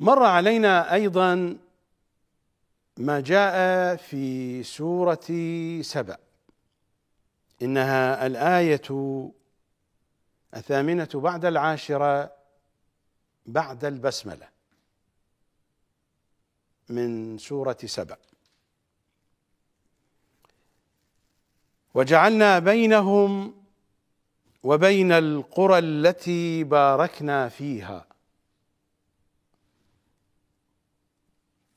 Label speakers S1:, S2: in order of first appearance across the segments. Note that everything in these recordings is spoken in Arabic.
S1: مر علينا ايضا ما جاء في سوره سبأ انها الايه الثامنه بعد العاشره بعد البسمله من سوره سبأ وجعلنا بينهم وبين القرى التي باركنا فيها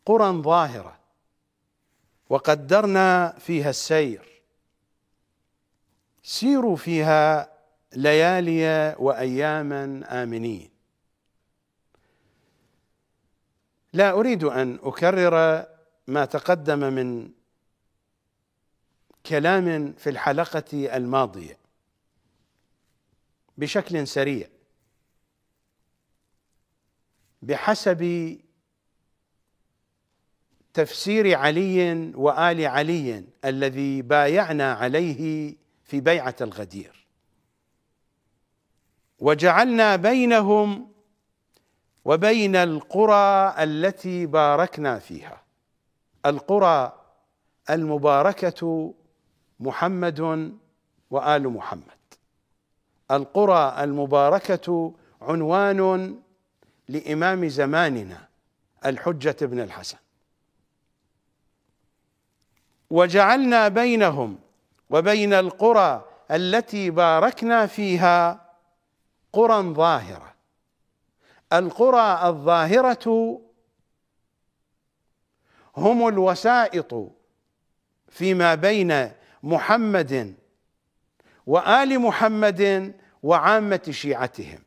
S1: قرى ظاهرة وقدرنا فيها السير سيروا فيها ليالي وأياما آمنين لا أريد أن أكرر ما تقدم من كلام في الحلقة الماضية بشكل سريع بحسب تفسير علي وال علي الذي بايعنا عليه في بيعه الغدير وجعلنا بينهم وبين القرى التي باركنا فيها القرى المباركه محمد وال محمد القرى المباركه عنوان لامام زماننا الحجه بن الحسن وجعلنا بينهم وبين القرى التي باركنا فيها قرى ظاهره القرى الظاهره هم الوسائط فيما بين محمد وال محمد وعامه شيعتهم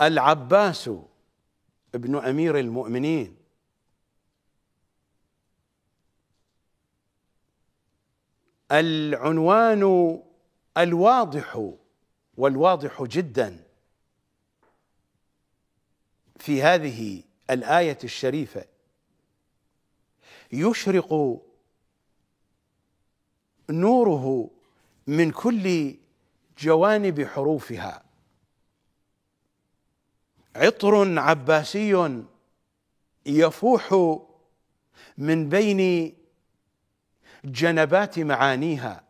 S1: العباس ابن امير المؤمنين العنوان الواضح والواضح جدا في هذه الايه الشريفه يشرق نوره من كل جوانب حروفها عطر عباسي يفوح من بين جنبات معانيها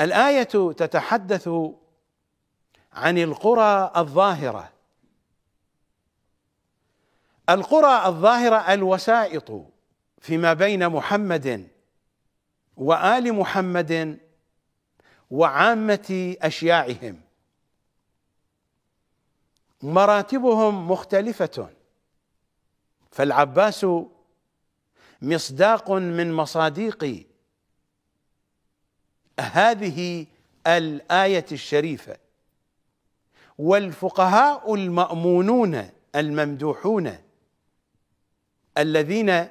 S1: الايه تتحدث عن القرى الظاهره القرى الظاهره الوسائط فيما بين محمد وال محمد وعامه اشياعهم مراتبهم مختلفه فالعباس مصداق من مصادق هذه الايه الشريفه والفقهاء المامونون الممدوحون الذين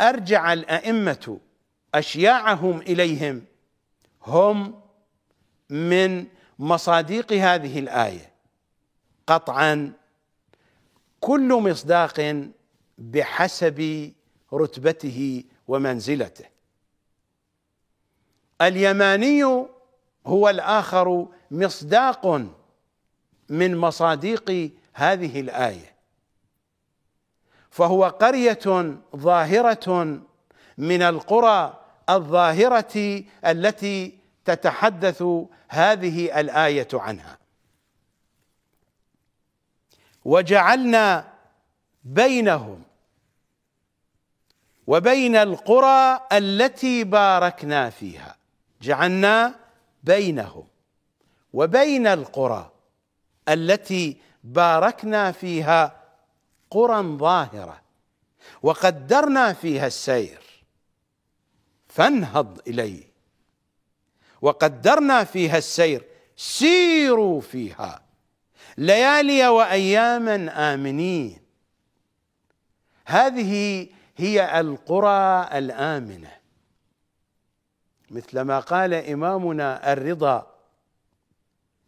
S1: ارجع الائمه اشياعهم اليهم هم من مصاديق هذه الايه قطعا كل مصداق بحسب رتبته ومنزلته اليماني هو الاخر مصداق من مصاديق هذه الايه فهو قريه ظاهره من القرى الظاهره التي تتحدث هذه الايه عنها وجعلنا بينهم وبين القرى التي باركنا فيها جعلنا بينهم وبين القرى التي باركنا فيها قرى ظاهره وقدرنا فيها السير فانهض اليه وقدرنا فيها السير سيروا فيها ليالي واياما امنين هذه هي القرى الامنه مثل ما قال امامنا الرضا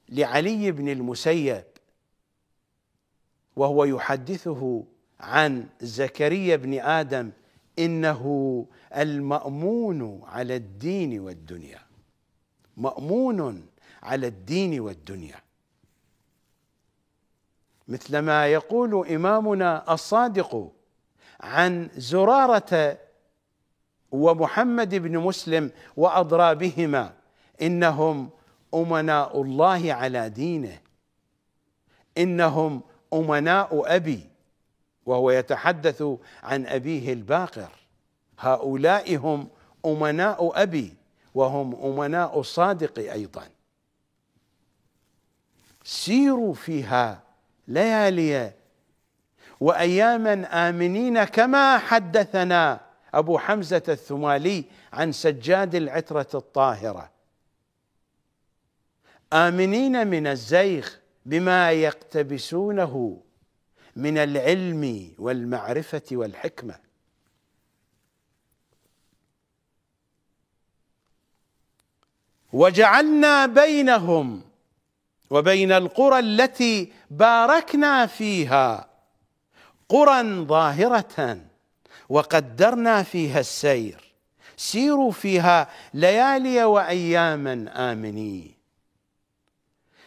S1: لعلي بن المسيب وهو يحدثه عن زكريا بن ادم انه المامون على الدين والدنيا مامون على الدين والدنيا مثلما يقول امامنا الصادق عن زرارة ومحمد بن مسلم وأضرابهما إنهم أمناء الله على دينه إنهم أمناء أبي وهو يتحدث عن أبيه الباقر هؤلاء هم أمناء أبي وهم أمناء الصادق أيضا سيروا فيها ليالي واياما امنين كما حدثنا ابو حمزه الثمالي عن سجاد العتره الطاهره امنين من الزيغ بما يقتبسونه من العلم والمعرفه والحكمه وجعلنا بينهم وبين القرى التي باركنا فيها قرى ظاهرة وقدرنا فيها السير سيروا فيها ليالي وأياما آمنين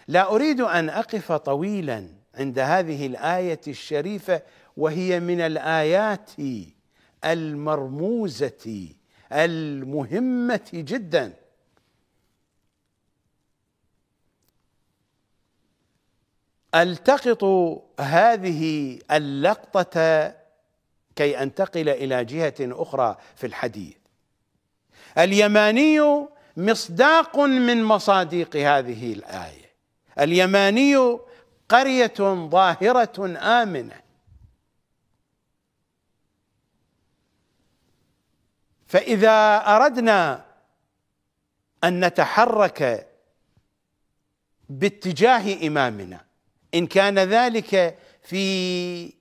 S1: لا أريد أن أقف طويلا عند هذه الآية الشريفة وهي من الآيات المرموزة المهمة جداً التقط هذه اللقطه كي انتقل الى جهه اخرى في الحديث اليماني مصداق من مصاديق هذه الايه اليماني قريه ظاهره امنه فاذا اردنا ان نتحرك باتجاه امامنا إن كان ذلك في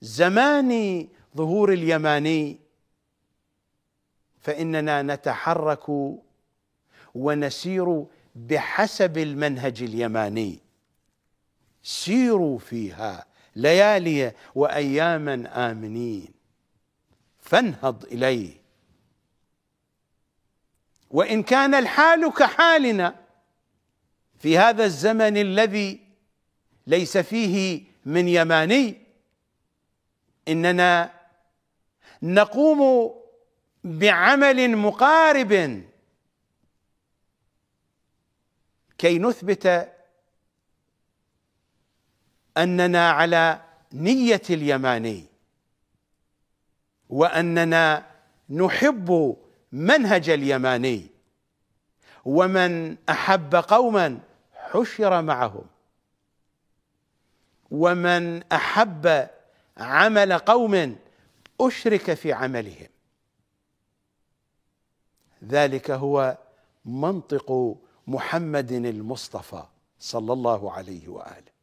S1: زمان ظهور اليماني فإننا نتحرك ونسير بحسب المنهج اليماني سيروا فيها ليالي واياما امنين فانهض اليه وان كان الحال كحالنا في هذا الزمن الذي ليس فيه من يماني اننا نقوم بعمل مقارب كي نثبت اننا على نيه اليماني واننا نحب منهج اليماني ومن احب قوما حشر معهم ومن احب عمل قوم اشرك في عملهم ذلك هو منطق محمد المصطفى صلى الله عليه واله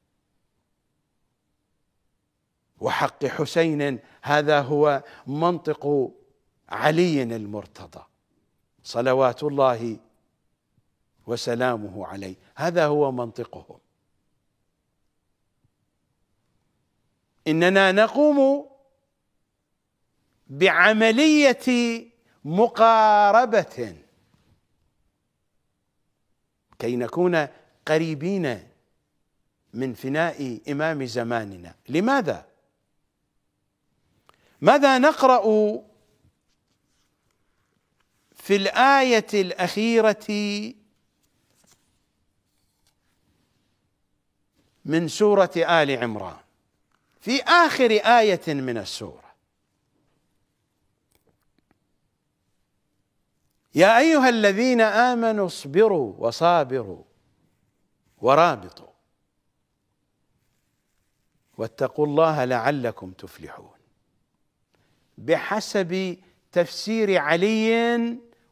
S1: وحق حسين هذا هو منطق علي المرتضى صلوات الله وسلامه عليه هذا هو منطقهم اننا نقوم بعمليه مقاربه كي نكون قريبين من فناء امام زماننا لماذا ماذا نقرا في الايه الاخيره من سوره ال عمران في آخر آية من السورة يا أيها الذين آمنوا اصبروا وصابروا ورابطوا واتقوا الله لعلكم تفلحون بحسب تفسير علي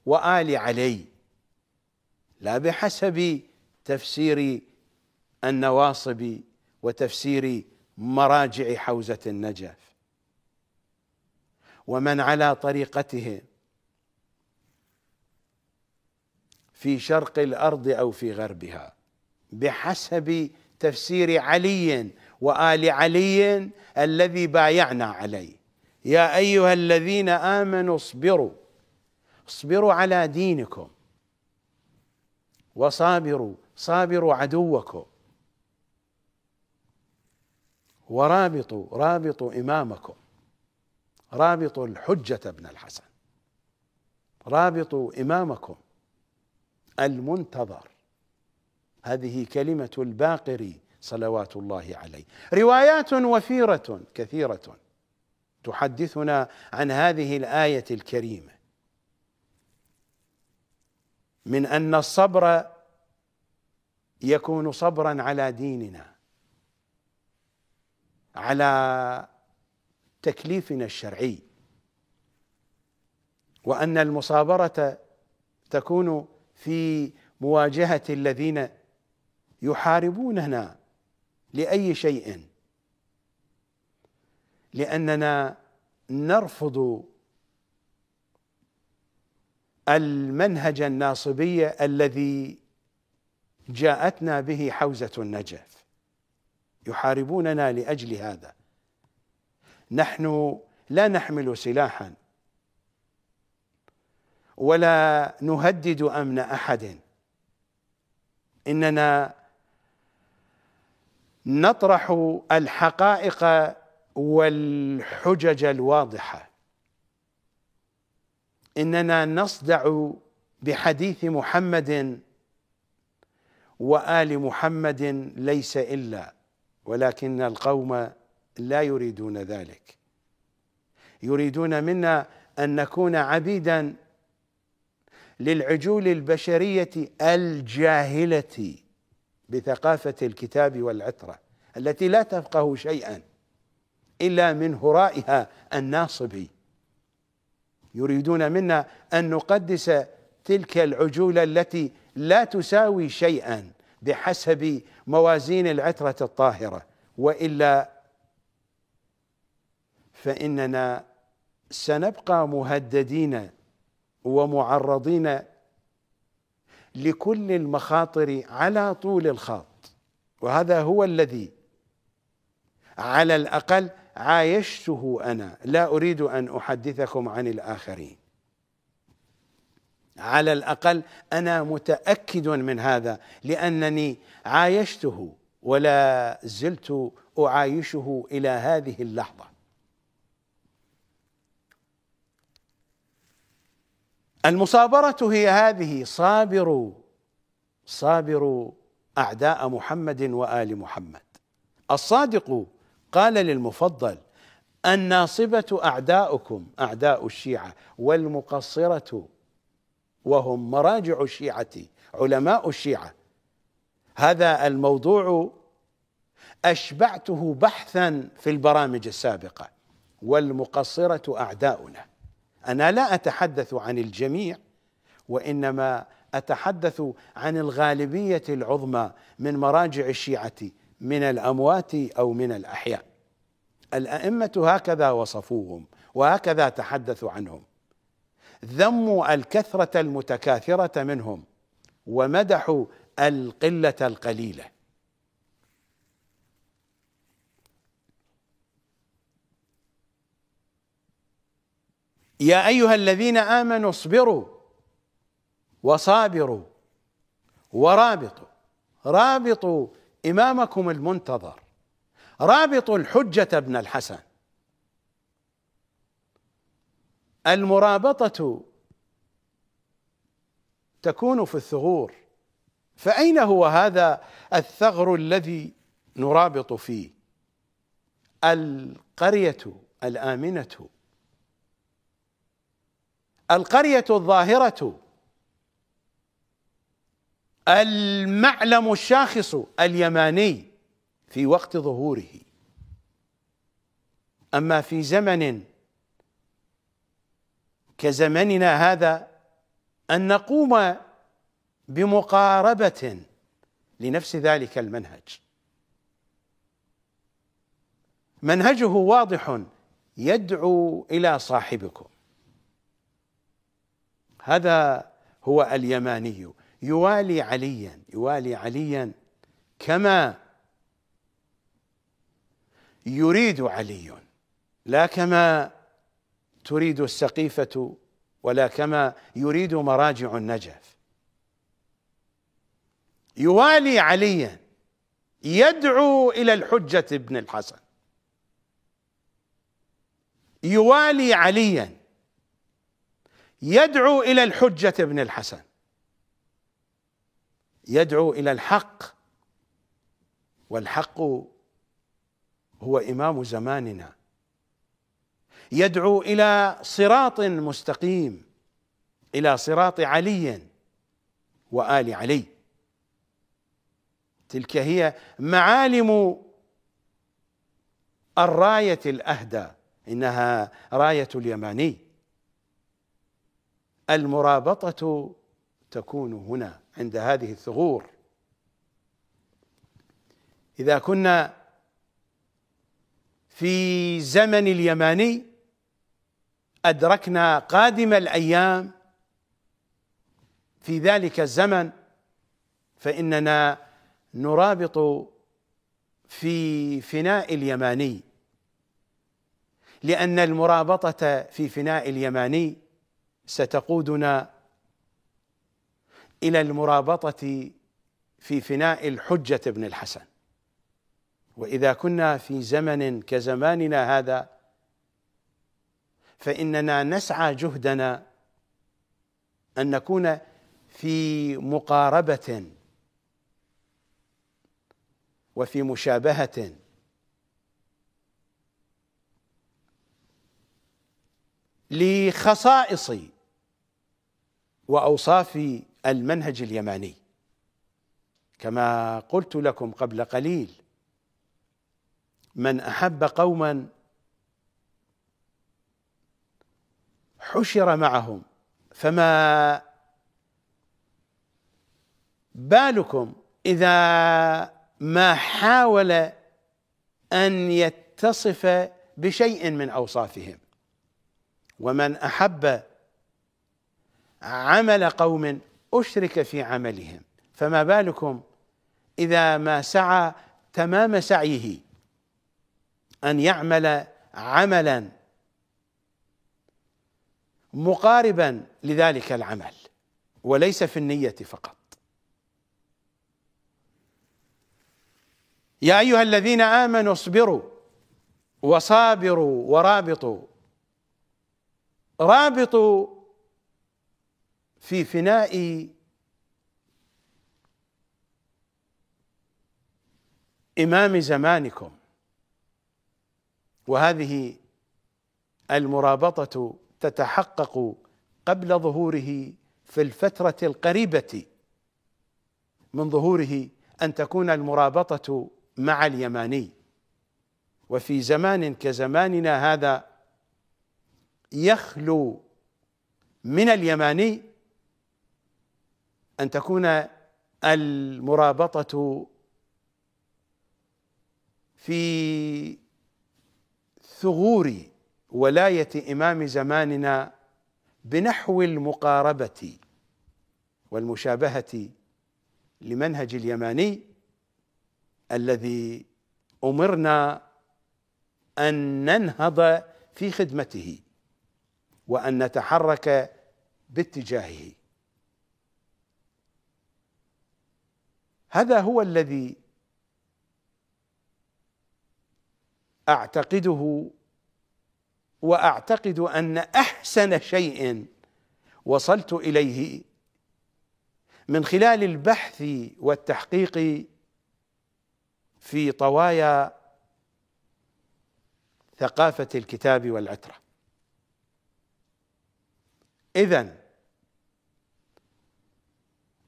S1: وآل علي لا بحسب تفسير النواصب وتفسير مراجع حوزة النجف ومن على طريقتهم في شرق الأرض أو في غربها بحسب تفسير علي وآل علي الذي بايعنا عليه يا أيها الذين آمنوا اصبروا اصبروا على دينكم وصابروا صابروا عدوكم ورابطوا رابطوا إمامكم رابطوا الحجة ابن الحسن رابطوا إمامكم المنتظر هذه كلمة الباقري صلوات الله عليه روايات وفيرة كثيرة تحدثنا عن هذه الآية الكريمة من أن الصبر يكون صبرا على ديننا على تكليفنا الشرعي وان المصابره تكون في مواجهه الذين يحاربوننا لاي شيء لاننا نرفض المنهج الناصبي الذي جاءتنا به حوزه النجف يحاربوننا لاجل هذا نحن لا نحمل سلاحا ولا نهدد امن احد اننا نطرح الحقائق والحجج الواضحه اننا نصدع بحديث محمد وال محمد ليس الا ولكن القوم لا يريدون ذلك يريدون منا ان نكون عبيدا للعجول البشريه الجاهله بثقافه الكتاب والعتره التي لا تفقه شيئا الا من هرائها الناصبي يريدون منا ان نقدس تلك العجول التي لا تساوي شيئا بحسب موازين العترة الطاهرة وإلا فإننا سنبقى مهددين ومعرضين لكل المخاطر على طول الخط وهذا هو الذي على الأقل عايشته أنا لا أريد أن أحدثكم عن الآخرين على الاقل انا متاكد من هذا لانني عايشته ولا زلت اعايشه الى هذه اللحظه المصابره هي هذه صابروا صابروا اعداء محمد وال محمد الصادق قال للمفضل الناصبه اعداؤكم اعداء الشيعه والمقصره وهم مراجع الشيعة علماء الشيعة هذا الموضوع أشبعته بحثا في البرامج السابقة والمقصرة أعداؤنا أنا لا أتحدث عن الجميع وإنما أتحدث عن الغالبية العظمى من مراجع الشيعة من الأموات أو من الأحياء الأئمة هكذا وصفوهم وهكذا تحدثوا عنهم ذموا الكثرة المتكاثرة منهم ومدحوا القلة القليلة يا أيها الذين آمنوا اصبروا وصابروا ورابطوا رابطوا إمامكم المنتظر رابطوا الحجة ابن الحسن المرابطة تكون في الثغور فأين هو هذا الثغر الذي نرابط فيه القرية الآمنة القرية الظاهرة المعلم الشاخص اليماني في وقت ظهوره أما في زمن كزمننا هذا ان نقوم بمقاربه لنفس ذلك المنهج منهجه واضح يدعو الى صاحبكم هذا هو اليماني يوالي عليا يوالي عليا كما يريد علي لا كما تريد السقيفة ولا كما يريد مراجع النجف يوالي عليا يدعو إلى الحجة ابن الحسن يوالي عليا يدعو إلى الحجة ابن الحسن يدعو إلى الحق والحق هو إمام زماننا يدعو الى صراط مستقيم الى صراط علي وال علي تلك هي معالم الرايه الاهدى انها رايه اليماني المرابطه تكون هنا عند هذه الثغور اذا كنا في زمن اليماني أدركنا قادم الأيام في ذلك الزمن فإننا نرابط في فناء اليماني لأن المرابطة في فناء اليماني ستقودنا إلى المرابطة في فناء الحجة بن الحسن واذا كنا في زمن كزماننا هذا فاننا نسعى جهدنا ان نكون في مقاربه وفي مشابهه لخصائص واوصاف المنهج اليماني كما قلت لكم قبل قليل من احب قوما حشر معهم فما بالكم اذا ما حاول ان يتصف بشيء من اوصافهم ومن احب عمل قوم اشرك في عملهم فما بالكم اذا ما سعى تمام سعيه أن يعمل عملا مقاربا لذلك العمل وليس في النية فقط يا أيها الذين آمنوا اصبروا وصابروا ورابطوا رابطوا في فناء إمام زمانكم وهذه المرابطه تتحقق قبل ظهوره في الفتره القريبه من ظهوره ان تكون المرابطه مع اليماني وفي زمان كزماننا هذا يخلو من اليماني ان تكون المرابطه في ثغور ولايه امام زماننا بنحو المقاربه والمشابهه لمنهج اليماني الذي امرنا ان ننهض في خدمته وان نتحرك باتجاهه هذا هو الذي اعتقده واعتقد ان احسن شيء وصلت اليه من خلال البحث والتحقيق في طوايا ثقافه الكتاب والعتره اذا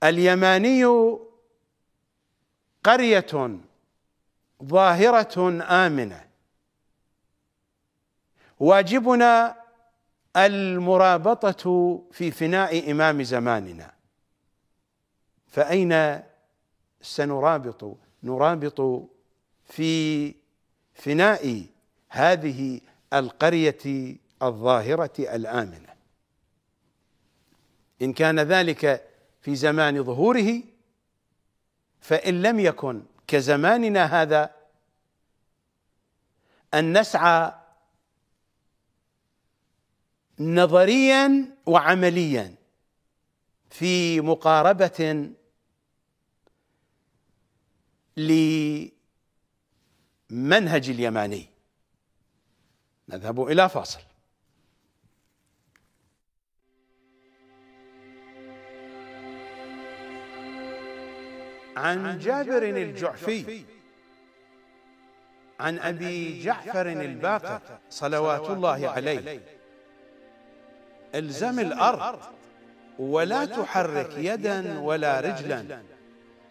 S1: اليماني قريه ظاهره امنه واجبنا المرابطة في فناء إمام زماننا فأين سنرابط نرابط في فناء هذه القرية الظاهرة الآمنة إن كان ذلك في زمان ظهوره فإن لم يكن كزماننا هذا أن نسعى نظريا وعمليا في مقاربه لمنهج اليماني نذهب الى فاصل عن جابر الجعفي عن ابي جعفر الباقر صلوات الله عليه الزم الأرض ولا تحرك يدا ولا رجلا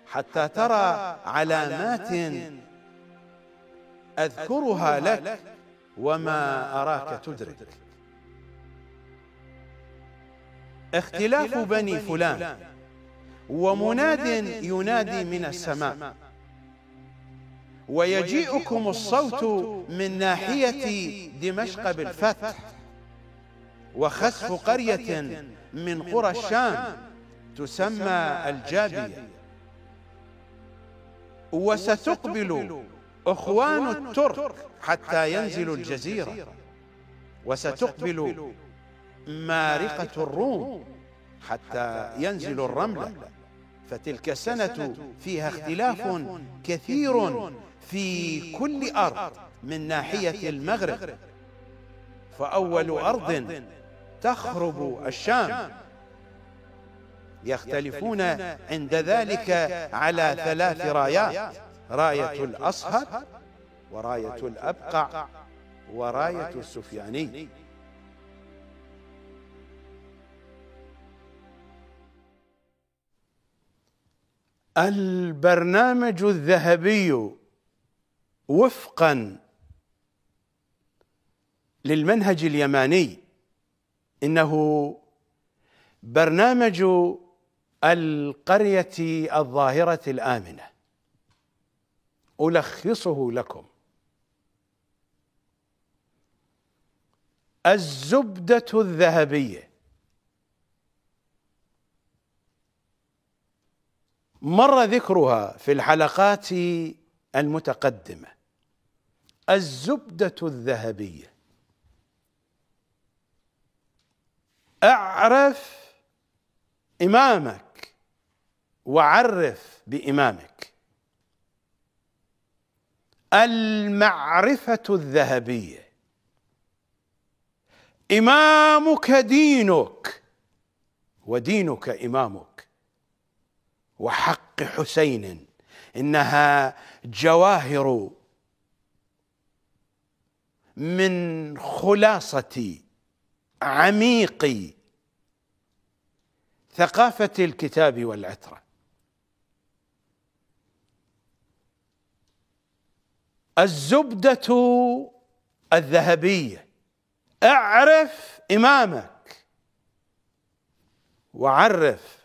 S1: حتى ترى علامات أذكرها لك وما أراك تدرك اختلاف بني فلان ومناد ينادي من السماء ويجيئكم الصوت من ناحية دمشق بالفتح وخسف قرية من قرى الشام تسمى الجابية وستقبل أخوان الترك حتى ينزلوا الجزيرة وستقبل مارقة الروم حتى ينزلوا الرملة فتلك السنة فيها اختلاف كثير في كل أرض من ناحية المغرب فأول أرض تخرب الشام يختلفون عند ذلك على ثلاث رايات راية الأصهر وراية الأبقع وراية السفياني البرنامج الذهبي وفقا للمنهج اليماني انه برنامج القريه الظاهره الامنه الخصه لكم الزبده الذهبيه مر ذكرها في الحلقات المتقدمه الزبده الذهبيه اعرف امامك وعرف بامامك المعرفه الذهبيه امامك دينك ودينك امامك وحق حسين انها جواهر من خلاصه عميق ثقافة الكتاب والعترة الزبدة الذهبية اعرف إمامك وعرف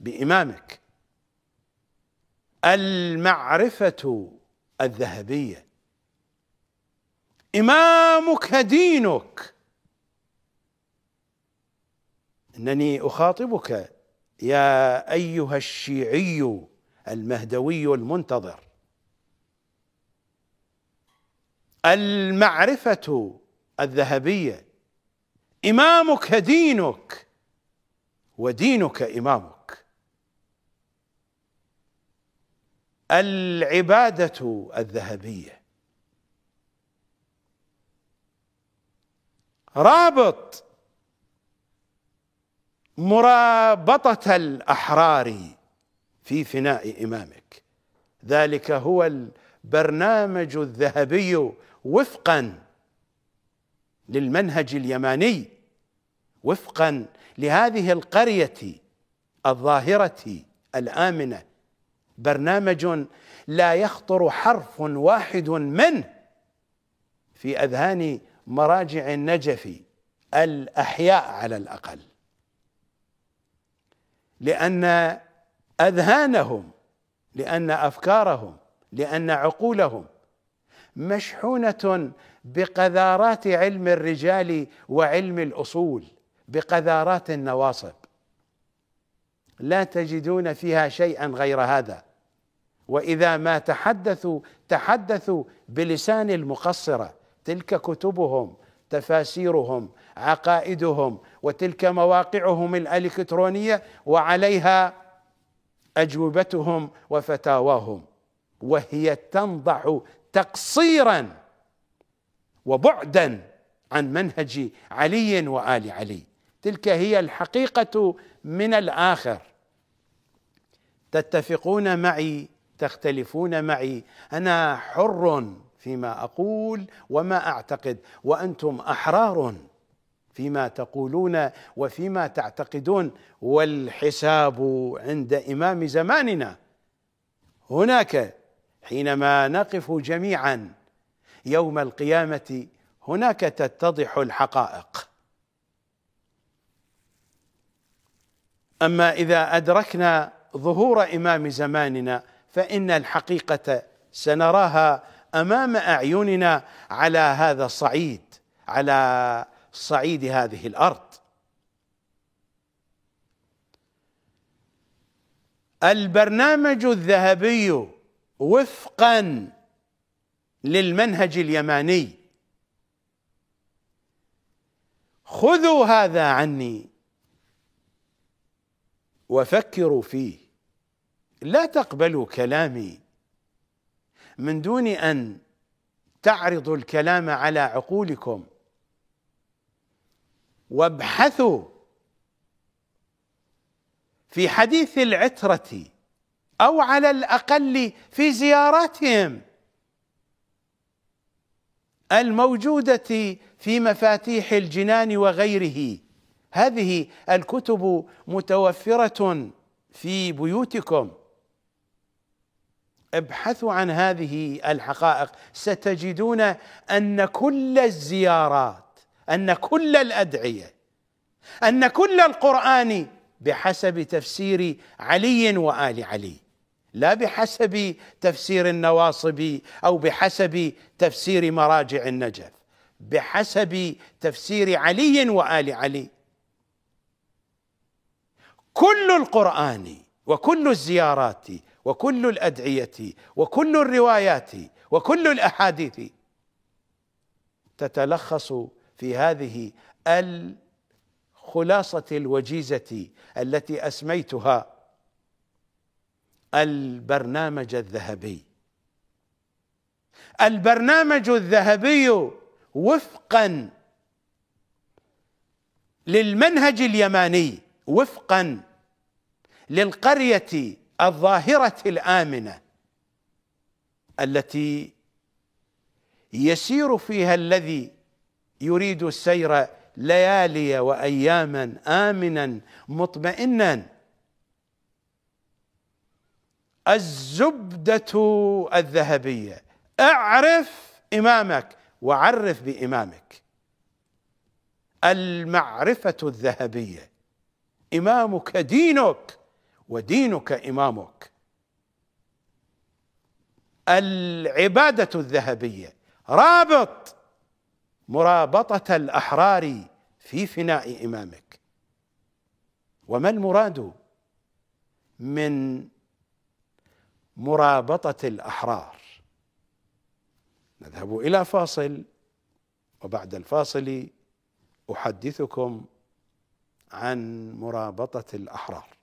S1: بإمامك المعرفة الذهبية إمامك دينك انني اخاطبك يا ايها الشيعي المهدوي المنتظر المعرفه الذهبيه امامك دينك ودينك امامك العباده الذهبيه رابط مرابطة الأحرار في فناء إمامك ذلك هو البرنامج الذهبي وفقا للمنهج اليماني وفقا لهذه القرية الظاهرة الآمنة برنامج لا يخطر حرف واحد منه في أذهان مراجع النجف الأحياء على الأقل لأن أذهانهم لأن أفكارهم لأن عقولهم مشحونة بقذارات علم الرجال وعلم الأصول بقذارات النواصب لا تجدون فيها شيئا غير هذا واذا ما تحدثوا تحدثوا بلسان المقصره تلك كتبهم تفاسيرهم عقائدهم وتلك مواقعهم الالكترونيه وعليها اجوبتهم وفتاواهم وهي تنضع تقصيرا وبعدا عن منهج علي وال علي تلك هي الحقيقه من الاخر تتفقون معي تختلفون معي انا حر فيما اقول وما اعتقد وانتم احرار فيما تقولون وفيما تعتقدون والحساب عند امام زماننا هناك حينما نقف جميعا يوم القيامه هناك تتضح الحقائق اما اذا ادركنا ظهور امام زماننا فان الحقيقه سنراها امام اعيننا على هذا الصعيد على صعيد هذه الارض البرنامج الذهبي وفقا للمنهج اليماني خذوا هذا عني وفكروا فيه لا تقبلوا كلامي من دون ان تعرضوا الكلام على عقولكم وابحثوا في حديث العترة أو على الأقل في زياراتهم الموجودة في مفاتيح الجنان وغيره هذه الكتب متوفرة في بيوتكم ابحثوا عن هذه الحقائق ستجدون أن كل الزيارات ان كل الادعيه ان كل القران بحسب تفسير علي وال علي لا بحسب تفسير النواصب او بحسب تفسير مراجع النجف بحسب تفسير علي وال علي كل القران وكل الزيارات وكل الادعيه وكل الروايات وكل الاحاديث تتلخص في هذه الخلاصه الوجيزه التي اسميتها البرنامج الذهبي البرنامج الذهبي وفقا للمنهج اليماني وفقا للقريه الظاهره الامنه التي يسير فيها الذي يريد السير ليالي واياما امنا مطمئنا الزبده الذهبيه اعرف امامك وعرف بامامك المعرفه الذهبيه امامك دينك ودينك امامك العباده الذهبيه رابط مرابطة الأحرار في فناء إمامك وما المراد من مرابطة الأحرار نذهب إلى فاصل وبعد الفاصل أحدثكم عن مرابطة الأحرار